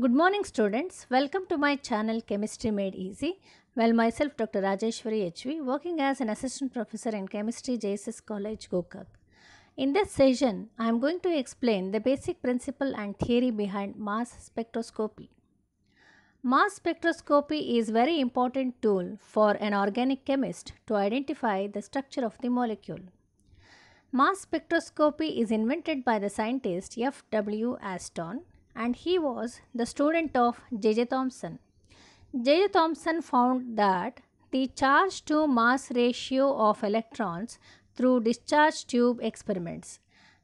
Good morning students. Welcome to my channel Chemistry Made Easy. Well, myself Dr. Rajeshwari HV working as an assistant professor in chemistry JSS College Gokak. In this session, I am going to explain the basic principle and theory behind mass spectroscopy. Mass spectroscopy is very important tool for an organic chemist to identify the structure of the molecule. Mass spectroscopy is invented by the scientist F.W. Aston and he was the student of J.J. Thomson. J.J. Thomson found that the charge to mass ratio of electrons through discharge tube experiments.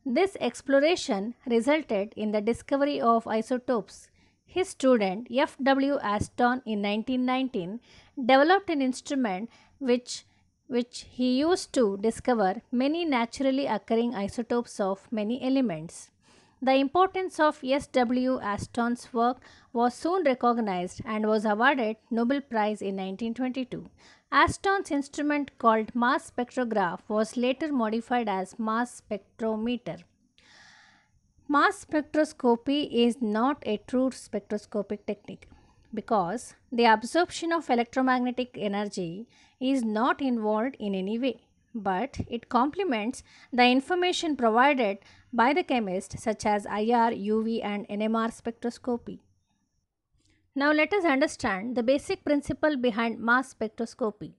This exploration resulted in the discovery of isotopes. His student F. W. Aston in 1919 developed an instrument which, which he used to discover many naturally occurring isotopes of many elements. The importance of S. W. Aston's work was soon recognized and was awarded Nobel Prize in 1922. Aston's instrument called mass spectrograph was later modified as mass spectrometer. Mass spectroscopy is not a true spectroscopic technique because the absorption of electromagnetic energy is not involved in any way, but it complements the information provided by the chemist such as IR, UV and NMR spectroscopy. Now let us understand the basic principle behind mass spectroscopy.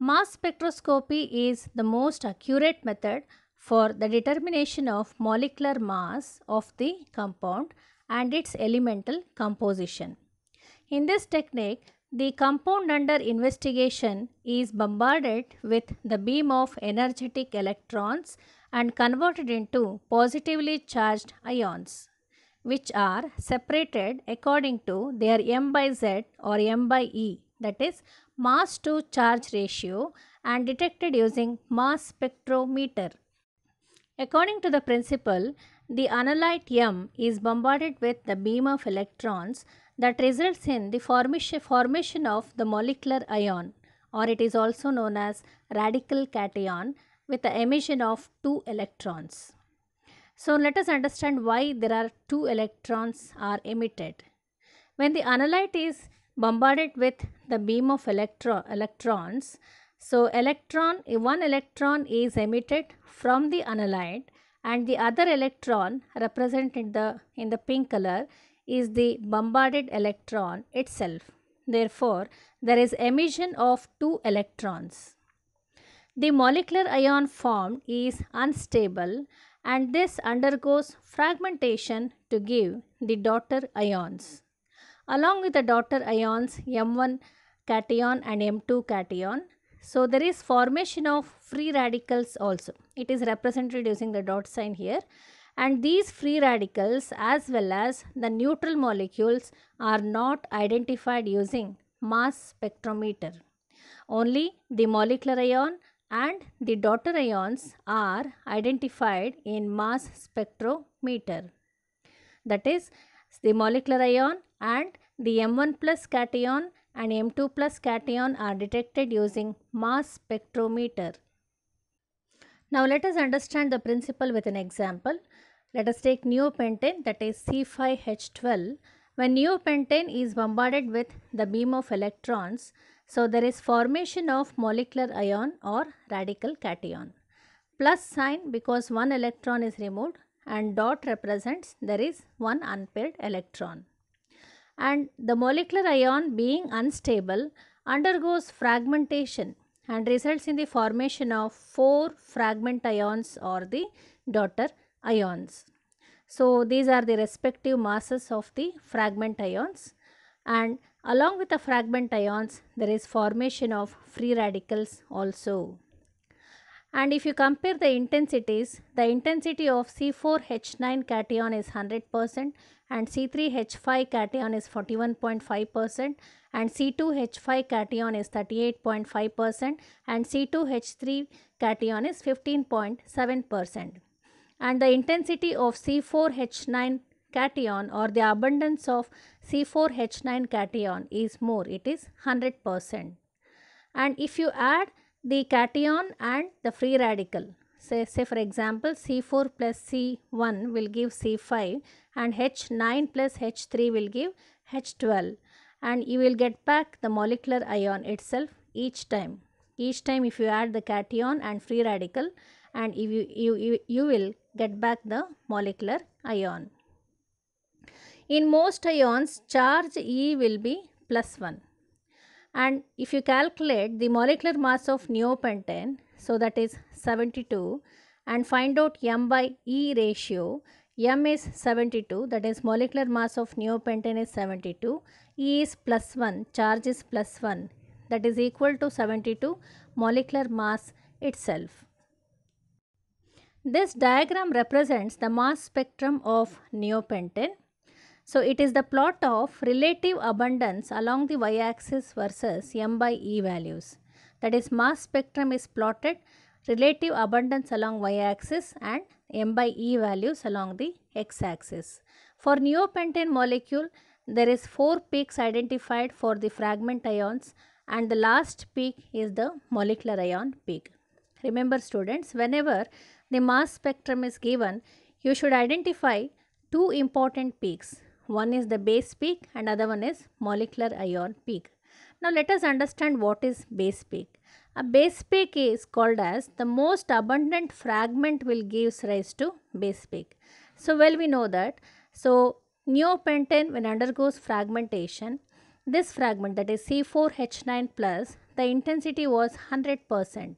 Mass spectroscopy is the most accurate method for the determination of molecular mass of the compound and its elemental composition. In this technique, the compound under investigation is bombarded with the beam of energetic electrons and converted into positively charged ions which are separated according to their m by z or m by e that is mass to charge ratio and detected using mass spectrometer. According to the principle, the analyte M is bombarded with the beam of electrons that results in the formation of the molecular ion or it is also known as radical cation with the emission of two electrons. So let us understand why there are two electrons are emitted. When the analyte is bombarded with the beam of electro electrons, so electron one electron is emitted from the analyte and the other electron represented the in the pink color is the bombarded electron itself. Therefore, there is emission of two electrons. The molecular ion formed is unstable and this undergoes fragmentation to give the daughter ions. Along with the daughter ions M1 cation and M2 cation, so there is formation of free radicals also. It is represented using the dot sign here and these free radicals as well as the neutral molecules are not identified using mass spectrometer. Only the molecular ion and the daughter ions are identified in mass spectrometer. That is the molecular ion and the M1 plus cation and M2 plus cation are detected using mass spectrometer. Now let us understand the principle with an example. Let us take neopentane that is C5H12. When neopentane is bombarded with the beam of electrons, so there is formation of molecular ion or radical cation. Plus sign because one electron is removed and dot represents there is one unpaired electron. And the molecular ion being unstable undergoes fragmentation and results in the formation of four fragment ions or the daughter ions. So, these are the respective masses of the fragment ions and Along with the fragment ions, there is formation of free radicals also. And if you compare the intensities, the intensity of C4H9 cation is 100% and C3H5 cation is 41.5% and C2H5 cation is 38.5% and C2H3 cation is 15.7%. And the intensity of C4H9 cation or the abundance of C4H9 cation is more, it is 100 percent. And if you add the cation and the free radical, say, say for example C4 plus C1 will give C5 and H9 plus H3 will give H12 and you will get back the molecular ion itself each time. Each time if you add the cation and free radical and if you, you, you, you will get back the molecular ion. In most ions, charge E will be plus 1. And if you calculate the molecular mass of neopentane, so that is 72, and find out M by E ratio, M is 72, that is molecular mass of neopentane is 72, E is plus 1, charge is plus 1, that is equal to 72 molecular mass itself. This diagram represents the mass spectrum of neopentane so, it is the plot of relative abundance along the y-axis versus m by e values. That is mass spectrum is plotted relative abundance along y-axis and m by e values along the x-axis. For neopentane molecule, there is 4 peaks identified for the fragment ions and the last peak is the molecular ion peak. Remember students, whenever the mass spectrum is given, you should identify two important peaks one is the base peak and other one is molecular ion peak. Now let us understand what is base peak. A base peak is called as the most abundant fragment will gives rise to base peak. So well we know that. So neopentane when undergoes fragmentation, this fragment that is C4H9 plus the intensity was 100%.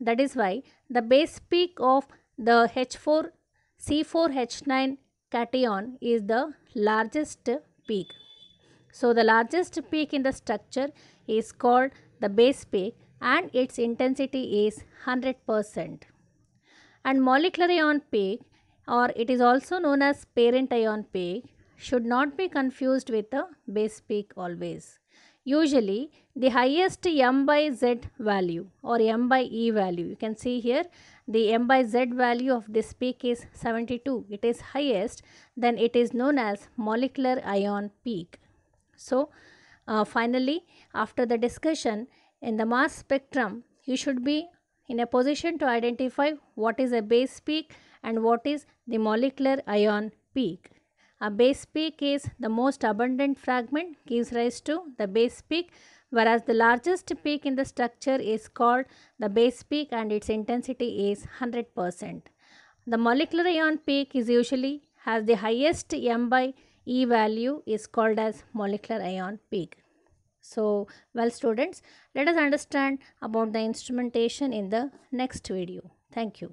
That is why the base peak of the H4 C4H9 cation is the largest peak. So the largest peak in the structure is called the base peak and its intensity is 100%. And molecular ion peak or it is also known as parent ion peak should not be confused with the base peak always. Usually the highest M by Z value or M by E value you can see here the m by z value of this peak is 72. It is highest, then it is known as molecular ion peak. So, uh, finally, after the discussion in the mass spectrum, you should be in a position to identify what is a base peak and what is the molecular ion peak. A base peak is the most abundant fragment gives rise to the base peak whereas the largest peak in the structure is called the base peak and its intensity is 100%. The molecular ion peak is usually has the highest m by e value is called as molecular ion peak. So, well students, let us understand about the instrumentation in the next video. Thank you.